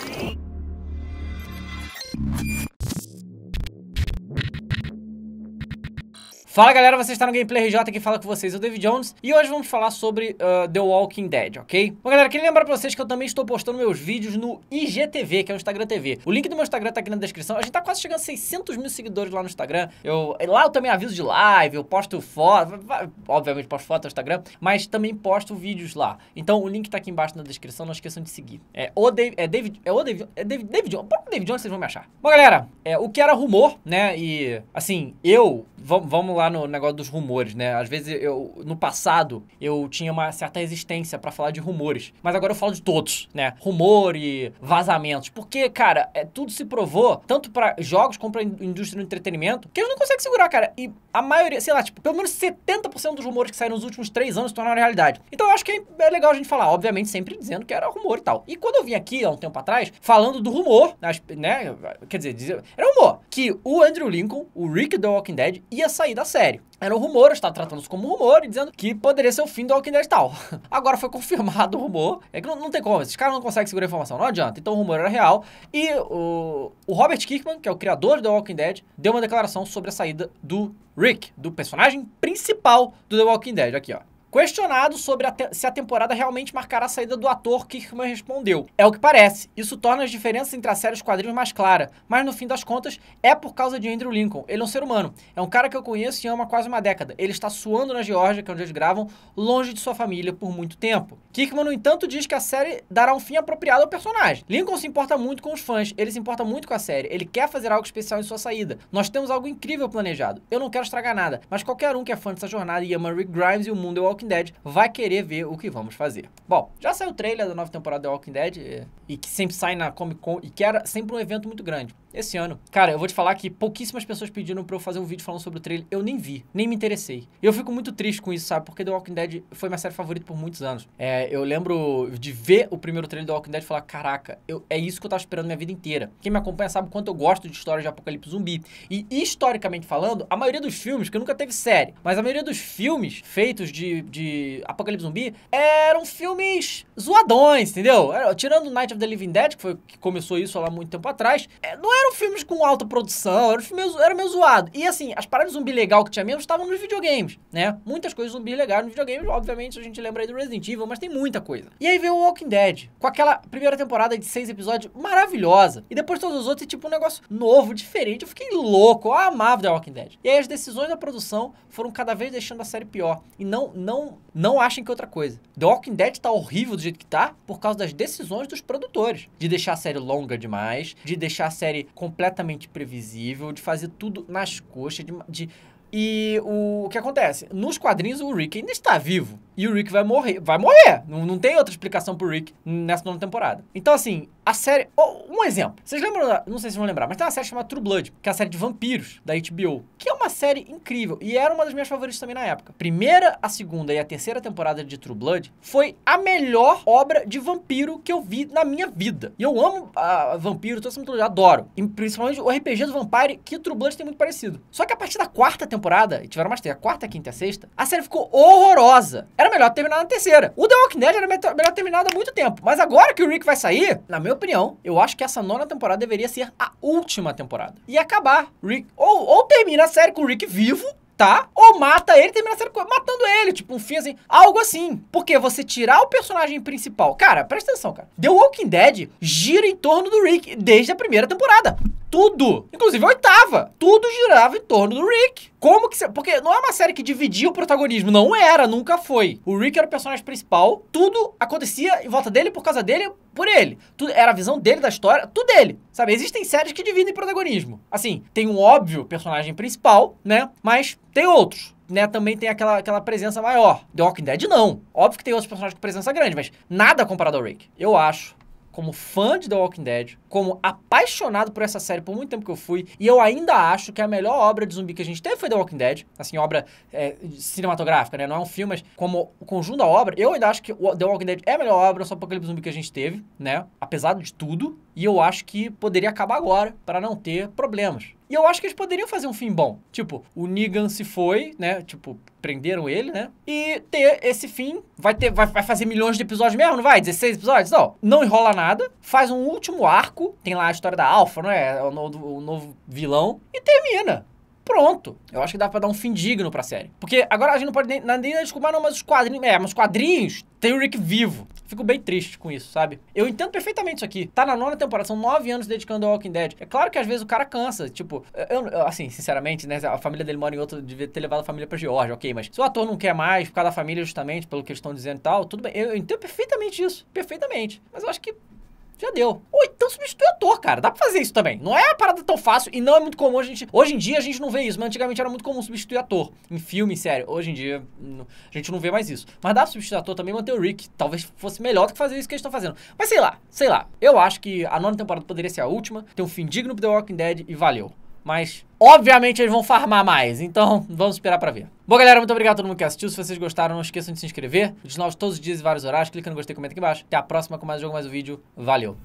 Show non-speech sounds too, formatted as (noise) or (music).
Thanks. Fala galera, você está no Gameplay RJ que fala com vocês, eu David Jones e hoje vamos falar sobre uh, The Walking Dead, ok? Bom galera, queria lembrar pra vocês que eu também estou postando meus vídeos no IGTV, que é o Instagram TV. O link do meu Instagram tá aqui na descrição, a gente tá quase chegando a 600 mil seguidores lá no Instagram. Eu, lá eu também aviso de live, eu posto foto, obviamente posto foto no Instagram, mas também posto vídeos lá. Então o link tá aqui embaixo na descrição, não esqueçam de seguir. É o David, é David, é o David, é David, David Jones, David Jones vocês vão me achar. Bom galera, é, o que era rumor, né, e assim, eu vamos lá no negócio dos rumores, né? Às vezes eu, no passado, eu tinha uma certa resistência para falar de rumores, mas agora eu falo de todos, né? Rumor e vazamentos. Porque, cara, é, tudo se provou, tanto para jogos como pra indústria do entretenimento, que eles não conseguem segurar, cara. E a maioria, sei lá, tipo, pelo menos 70% dos rumores que saíram nos últimos três anos se tornaram realidade. Então eu acho que é, é legal a gente falar, obviamente, sempre dizendo que era rumor e tal. E quando eu vim aqui há um tempo atrás, falando do rumor, né? Quer dizer, era rumor, que o Andrew Lincoln, o Rick do Walking Dead ia sair da série. Era um rumor, está tratando isso como um rumor e dizendo que poderia ser o fim do Walking Dead e tal. (laughs) Agora foi confirmado o rumor. É que não, não tem como, esses caras não conseguem segurar a informação, não adianta. Então o rumor era real. E o, o Robert Kirkman, que é o criador do The Walking Dead, deu uma declaração sobre a saída do Rick, do personagem principal do The Walking Dead. Aqui, ó. Questionado sobre a se a temporada realmente marcará a saída do ator, Kirkman respondeu: É o que parece. Isso torna as diferenças entre a série e os quadrinhos mais clara, mas no fim das contas é por causa de Andrew Lincoln. Ele é um ser humano. É um cara que eu conheço e amo há quase uma década. Ele está suando na Geórgia, que é onde eles gravam, longe de sua família por muito tempo. Kirkman, no entanto, diz que a série dará um fim apropriado ao personagem. Lincoln se importa muito com os fãs, ele se importa muito com a série, ele quer fazer algo especial em sua saída. Nós temos algo incrível planejado. Eu não quero estragar nada, mas qualquer um que é fã dessa jornada e ama Rick Grimes e o mundo é o Walking Dead vai querer ver o que vamos fazer. Bom, já saiu o trailer da nova temporada de Walking Dead eh, e que sempre sai na Comic Con e que era sempre um evento muito grande. Esse ano. Cara, eu vou te falar que pouquíssimas pessoas pediram pra eu fazer um vídeo falando sobre o trailer. Eu nem vi, nem me interessei. E eu fico muito triste com isso, sabe? Porque The Walking Dead foi minha série favorita por muitos anos. É, eu lembro de ver o primeiro trailer do Walking Dead e falar: caraca, eu, é isso que eu tava esperando minha vida inteira. Quem me acompanha sabe o quanto eu gosto de histórias de apocalipse zumbi. E historicamente falando, a maioria dos filmes, que nunca teve série, mas a maioria dos filmes feitos de, de apocalipse zumbi eram filmes zoadões, entendeu? Tirando Night of the Living Dead, que foi que começou isso lá muito tempo atrás, é, não é eram filmes com alta produção, eram filmes, era meio zoado. E assim, as paradas de zumbi legal que tinha mesmo estavam nos videogames, né? Muitas coisas zumbi legais nos videogames, obviamente a gente lembra aí do Resident Evil, mas tem muita coisa. E aí veio o Walking Dead, com aquela primeira temporada de seis episódios maravilhosa. E depois todos os outros, e tipo um negócio novo, diferente. Eu fiquei louco, eu amava The Walking Dead. E aí as decisões da produção foram cada vez deixando a série pior. E não, não, não achem que é outra coisa. The Walking Dead tá horrível do jeito que tá por causa das decisões dos produtores. De deixar a série longa demais, de deixar a série completamente previsível, de fazer tudo nas coxas, de, de e o, que acontece? Nos quadrinhos, o Rick ainda está vivo. E o Rick vai morrer. Vai morrer! Não, não tem outra explicação pro Rick nessa nona temporada. Então, assim, a série. Oh, um exemplo. Vocês lembram? Não sei se vão lembrar, mas tem uma série chamada True Blood, que é a série de vampiros da HBO. Que é uma série incrível e era uma das minhas favoritas também na época. Primeira, a segunda e a terceira temporada de True Blood foi a melhor obra de vampiro que eu vi na minha vida. E eu amo a, ah, vampiro, toda essa mitologia, adoro. E principalmente o RPG do Vampire, que True Blood tem muito parecido. Só que a partir da quarta temporada, e tiveram mais três, a quarta, a quinta e a sexta, a série ficou horrorosa. Era melhor terminar na terceira. O The Walking Dead era melhor terminado há muito tempo. Mas agora que o Rick vai sair, na minha opinião, eu acho que essa nona temporada deveria ser a última temporada. E acabar. Rick ou, ou termina a série com com o Rick vivo, tá? Ou mata ele e termina sendo, matando ele, tipo, um fim assim. Algo assim. Porque você tirar o personagem principal. Cara, presta atenção, cara. The Walking Dead gira em torno do Rick desde a primeira temporada tudo, inclusive a oitava, tudo girava em torno do Rick. Como que você. Porque não é uma série que dividia o protagonismo. Não era, nunca foi. O Rick era o personagem principal. Tudo acontecia em volta dele, por causa dele, por ele. Tudo, era a visão dele da história, tudo dele. Sabe? Existem séries que dividem protagonismo. Assim, tem um óbvio personagem principal, né? Mas tem outros. Né, também tem aquela, aquela presença maior. The Walking Dead não. Óbvio que tem outros personagens com presença grande, mas nada comparado ao Rick. Eu acho como fã de The Walking Dead, como apaixonado por essa série por muito tempo que eu fui, e eu ainda acho que a melhor obra de zumbi que a gente teve foi The Walking Dead, assim, obra é, cinematográfica, né? Não é um filme, mas como o conjunto da obra, eu ainda acho que The Walking Dead é a melhor obra só por aquele zumbi que a gente teve, né? Apesar de tudo, e eu acho que poderia acabar agora para não ter problemas. E eu acho que eles poderiam fazer um fim bom. Tipo, o Negan se foi, né? Tipo, prenderam ele, né? E ter esse fim, vai ter vai, vai fazer milhões de episódios mesmo, não vai? 16 episódios? Não, não enrola nada, faz um último arco, tem lá a história da Alpha, não é? é o novo, o novo vilão e termina. Pronto. Eu acho que dá para dar um fim digno pra série. Porque agora a gente não pode nem, é nem desculpar, não, mas os quadrinhos. É, mas os quadrinhos tem o Rick vivo. Fico bem triste com isso, sabe? Eu entendo perfeitamente isso aqui. Tá na nona temporada, são nove anos dedicando ao Walking Dead. É claro que às vezes o cara cansa. Tipo, eu, eu, assim, sinceramente, né? A família dele mora em outro, devia ter levado a família pra Georgia, ok? Mas se o ator não quer mais por causa da família, justamente, pelo que eles estão dizendo e tal, tudo bem. Eu, eu entendo perfeitamente isso. Perfeitamente. Mas eu acho que já deu. Ou então substitui o ator, cara. Dá pra fazer isso também. Não é uma parada tão fácil e não é muito comum a gente. Hoje em dia a gente não vê isso, mas antigamente era muito comum substituir ator. Em filme, sério Hoje em dia a gente não vê mais isso. Mas dá pra substituir ator também manter o Rick. Talvez fosse melhor do que fazer isso que eles estão fazendo. Mas sei lá, sei lá. Eu acho que a nona temporada poderia ser a última, tem um fim digno pro The Walking Dead e valeu mas obviamente eles vão farmar mais, então (laughs) vamos esperar para ver. Bom, galera, muito obrigado a todo mundo que assistiu. Se vocês gostaram, não esqueçam de se inscrever. Vídeos novos todos os dias e vários horários. Clica no gostei, e comenta aqui embaixo. Até a próxima com mais um jogo, mais um vídeo. Valeu!